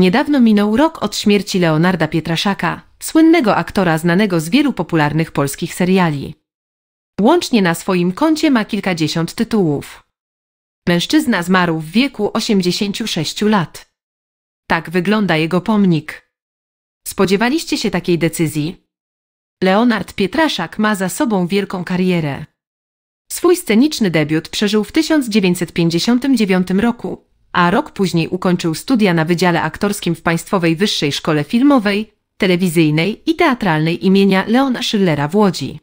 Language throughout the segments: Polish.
Niedawno minął rok od śmierci Leonarda Pietraszaka, słynnego aktora znanego z wielu popularnych polskich seriali. Łącznie na swoim koncie ma kilkadziesiąt tytułów. Mężczyzna zmarł w wieku 86 lat. Tak wygląda jego pomnik. Spodziewaliście się takiej decyzji? Leonard Pietraszak ma za sobą wielką karierę. Swój sceniczny debiut przeżył w 1959 roku, a rok później ukończył studia na Wydziale Aktorskim w Państwowej Wyższej Szkole Filmowej, Telewizyjnej i Teatralnej imienia Leona Schillera w Łodzi.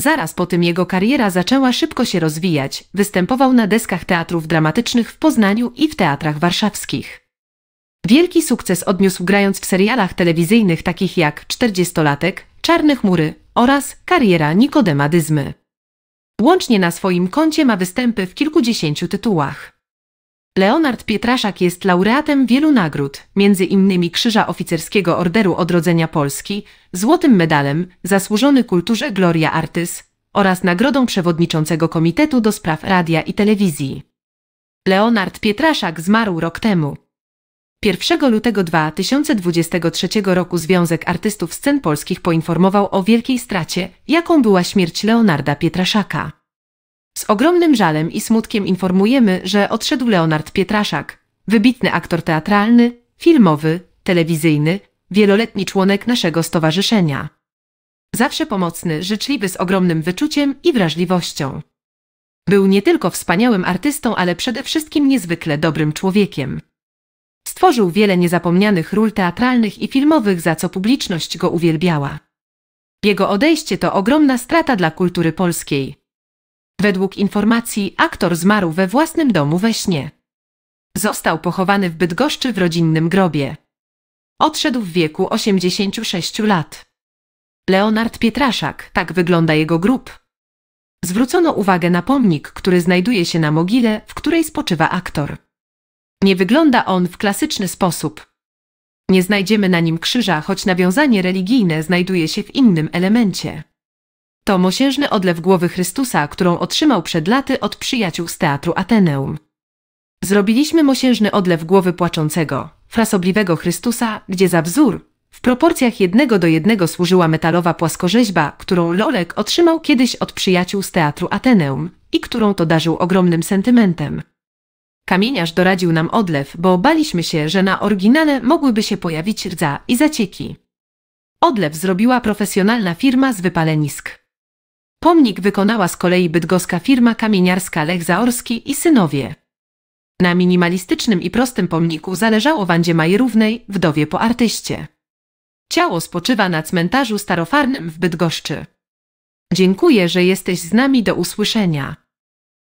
Zaraz po tym jego kariera zaczęła szybko się rozwijać, występował na deskach teatrów dramatycznych w Poznaniu i w teatrach warszawskich. Wielki sukces odniósł grając w serialach telewizyjnych takich jak 40 40-latek, Czarne chmury oraz Kariera Nikodema Dyzmy. Łącznie na swoim koncie ma występy w kilkudziesięciu tytułach. Leonard Pietraszak jest laureatem wielu nagród, m.in. Krzyża Oficerskiego Orderu Odrodzenia Polski, Złotym Medalem, Zasłużony Kulturze Gloria Artys oraz Nagrodą Przewodniczącego Komitetu do Spraw Radia i Telewizji. Leonard Pietraszak zmarł rok temu. 1 lutego 2023 roku Związek Artystów Scen Polskich poinformował o wielkiej stracie, jaką była śmierć Leonarda Pietraszaka. Z ogromnym żalem i smutkiem informujemy, że odszedł Leonard Pietraszak, wybitny aktor teatralny, filmowy, telewizyjny, wieloletni członek naszego stowarzyszenia. Zawsze pomocny, życzliwy z ogromnym wyczuciem i wrażliwością. Był nie tylko wspaniałym artystą, ale przede wszystkim niezwykle dobrym człowiekiem. Stworzył wiele niezapomnianych ról teatralnych i filmowych, za co publiczność go uwielbiała. Jego odejście to ogromna strata dla kultury polskiej Według informacji aktor zmarł we własnym domu we śnie. Został pochowany w Bydgoszczy w rodzinnym grobie. Odszedł w wieku 86 lat. Leonard Pietraszak, tak wygląda jego grób. Zwrócono uwagę na pomnik, który znajduje się na mogile, w której spoczywa aktor. Nie wygląda on w klasyczny sposób. Nie znajdziemy na nim krzyża, choć nawiązanie religijne znajduje się w innym elemencie. To mosiężny odlew głowy Chrystusa, którą otrzymał przed laty od przyjaciół z teatru Ateneum. Zrobiliśmy mosiężny odlew głowy płaczącego, frasobliwego Chrystusa, gdzie za wzór, w proporcjach jednego do jednego służyła metalowa płaskorzeźba, którą Lolek otrzymał kiedyś od przyjaciół z teatru Ateneum i którą to darzył ogromnym sentymentem. Kamieniarz doradził nam odlew, bo baliśmy się, że na oryginale mogłyby się pojawić rdza i zacieki. Odlew zrobiła profesjonalna firma z wypalenisk. Pomnik wykonała z kolei bydgoska firma kamieniarska Lech Zaorski i synowie. Na minimalistycznym i prostym pomniku zależało Wandzie Majerównej, wdowie po artyście. Ciało spoczywa na cmentarzu starofarnym w Bydgoszczy. Dziękuję, że jesteś z nami do usłyszenia.